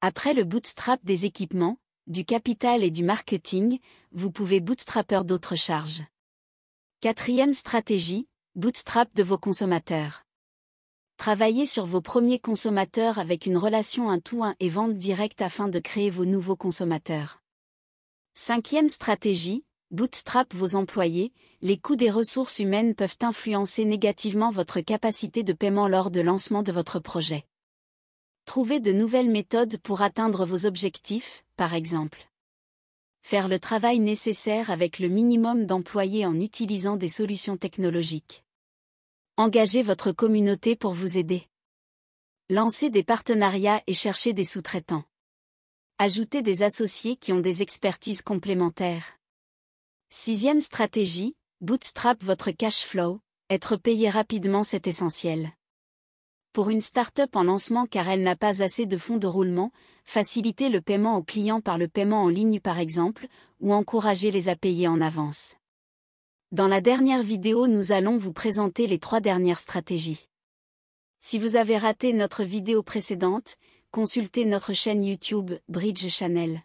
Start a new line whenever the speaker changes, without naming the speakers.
Après le bootstrap des équipements, du capital et du marketing, vous pouvez bootstrapper d'autres charges. Quatrième stratégie, bootstrap de vos consommateurs. Travaillez sur vos premiers consommateurs avec une relation un tout un et vente directe afin de créer vos nouveaux consommateurs. Cinquième stratégie, bootstrap vos employés, les coûts des ressources humaines peuvent influencer négativement votre capacité de paiement lors de lancement de votre projet. Trouvez de nouvelles méthodes pour atteindre vos objectifs, par exemple. Faire le travail nécessaire avec le minimum d'employés en utilisant des solutions technologiques. Engagez votre communauté pour vous aider. Lancez des partenariats et cherchez des sous-traitants. Ajoutez des associés qui ont des expertises complémentaires. Sixième stratégie, bootstrap votre cash flow, être payé rapidement c'est essentiel pour une start-up en lancement car elle n'a pas assez de fonds de roulement, faciliter le paiement aux clients par le paiement en ligne par exemple, ou encourager les à payer en avance. Dans la dernière vidéo nous allons vous présenter les trois dernières stratégies. Si vous avez raté notre vidéo précédente, consultez notre chaîne YouTube Bridge Channel.